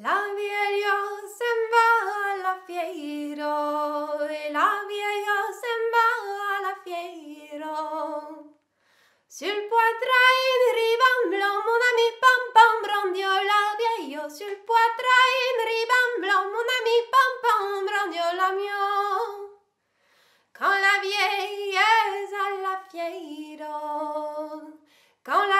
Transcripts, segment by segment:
La vieja se va a la fiero, la vieja se va a la si Sul poitrain riban blanc, mon ami pam pam brandió la viejo. sul poitrain riban lomo mon ami pam pam brandió la mio. Con la vieja alla a la fiero, la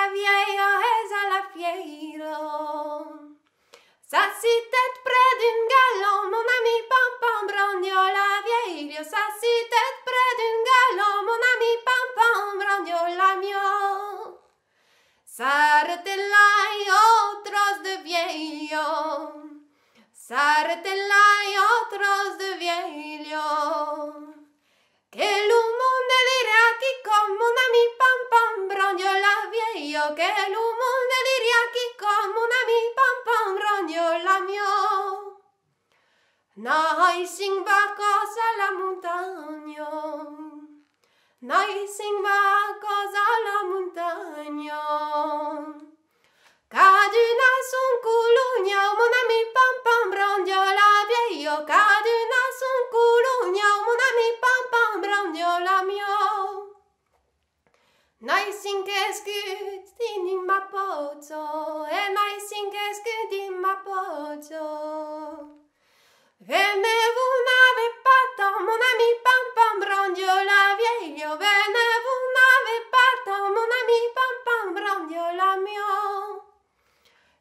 Sártela y otros de viejo, sártela y otros de viejo. Que el humo deliria aquí como una mi pam pam la viejo, que el humo diría aquí como una mi pam pam la mio. No hay sin vacos a la montaña, no hay sin Nice Nothing is good in my bottle, and nothing is good in my bottle. Venevo vous n'avez mon ami Pam Pam Brandio la vieille. Venevo vous n'avez mon ami Pam Pam Brandio la mio.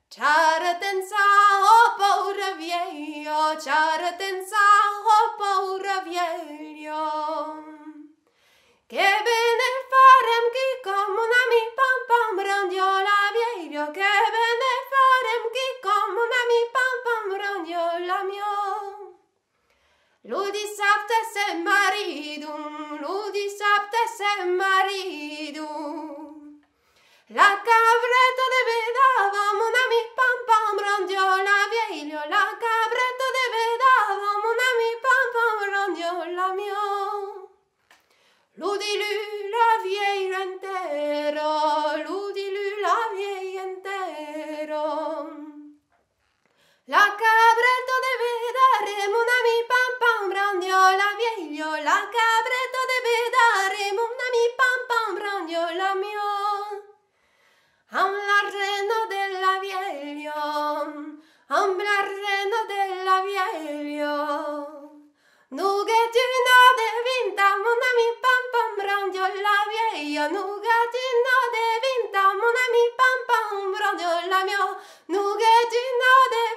Ciaratenza, ho paura vieglio, ciaratenza, oh paura vieglio. Che bello saptes et maridum, ludis saptes et maridum. La cabretta de vedava, mon ami pam pam, rondio la vieglio, la cabretta de vedava, mon ami pam pam, rondio la mio. Ludilu la vieglio intero, ludilu la vieglio intero. La cabretta la cabreta de vedare, mon ami pam pam la mio. A la rena della vieglio, a la rena della vieglio. nugatino de vinta, mon ami pam pam bragnola vieglio, nugatino de vinta, mon ami pam pam la mio. nugatino de